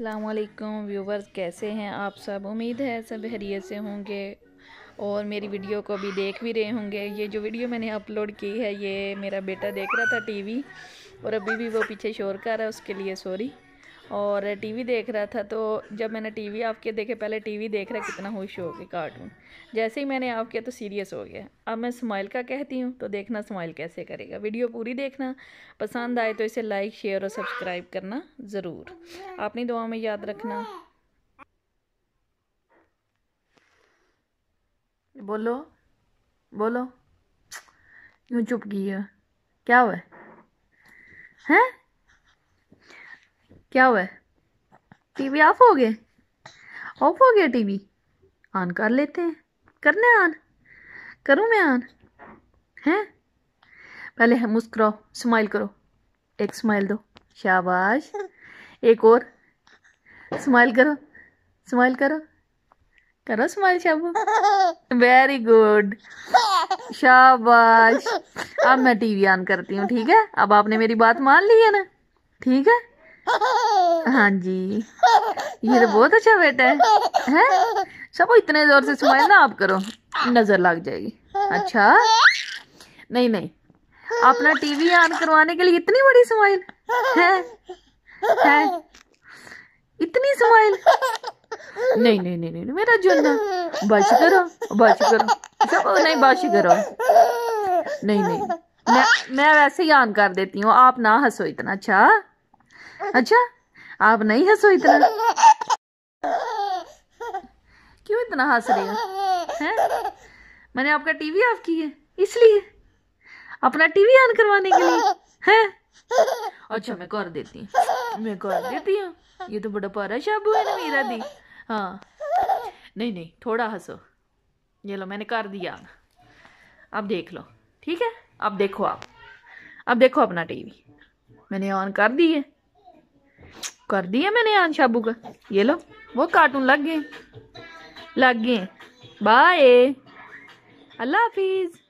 अल्लाम व्यूवर्स कैसे हैं आप सब उम्मीद है सब हरीत से होंगे और मेरी वीडियो को भी देख भी रहे होंगे ये जो वीडियो मैंने अपलोड की है ये मेरा बेटा देख रहा था टीवी और अभी भी वो पीछे शोर कर रहा है उसके लिए सॉरी और टीवी देख रहा था तो जब मैंने टीवी आपके देखे पहले टीवी देख रहा कितना खुश हो गया कार्टून जैसे ही मैंने आपके किया तो सीरियस हो गया अब मैं स्माइल का कहती हूँ तो देखना स्माइल कैसे करेगा वीडियो पूरी देखना पसंद आए तो इसे लाइक शेयर और सब्सक्राइब करना ज़रूर अपनी दुआ में याद रखना बोलो बोलो यूँ चुप गई है क्या हुआ है क्या हुआ टी टीवी ऑफ हो गए ऑफ हो गया टीवी ऑन कर लेते हैं करने ऑन करूँ मैं ऑन हैं पहले है मुस्कुराओ स्माइल करो एक स्माइल दो शाबाश एक और स्माइल करो स्माइल करो करो स्माइल शाबू वेरी गुड शाबाश अब मैं टीवी ऑन करती हूँ ठीक है अब आपने मेरी बात मान ली है ना ठीक है हाँ जी ये तो बहुत अच्छा बेटा है हैं सबको इतने जोर से सुनाए ना आप करो नजर लग जाएगी अच्छा नहीं नहीं अपना टीवी ऑन करवाने के लिए इतनी बड़ी स्माइल है है इतनी स्माइल नहीं नहीं नहीं नहीं मेरा जुन्ना बच करो बच करो सब नहीं बच करो नहीं नहीं मैं मैं वैसे ही ऑन कर देती हूँ आप ना हंसो इतना अच्छा अच्छा आप नहीं हंसो इतना क्यों इतना हंस रहे हो हैं मैंने आपका टीवी ऑफ की है इसलिए अपना टीवी ऑन करवाने के लिए है अच्छा मैं कर देती हूँ मैं कर देती हूँ ये तो बड़ा पारा शाबू है ना मेरा दी हाँ नहीं नहीं थोड़ा हंसो ये लो मैंने कर दिया अब देख लो ठीक है अब देखो आप अब देखो अपना टीवी मैंने ऑन कर दी है कर दिया मैंने आन शाबू का ये लो वो कार्टून लग गए लग गए बाय अल्लाह हाफिज़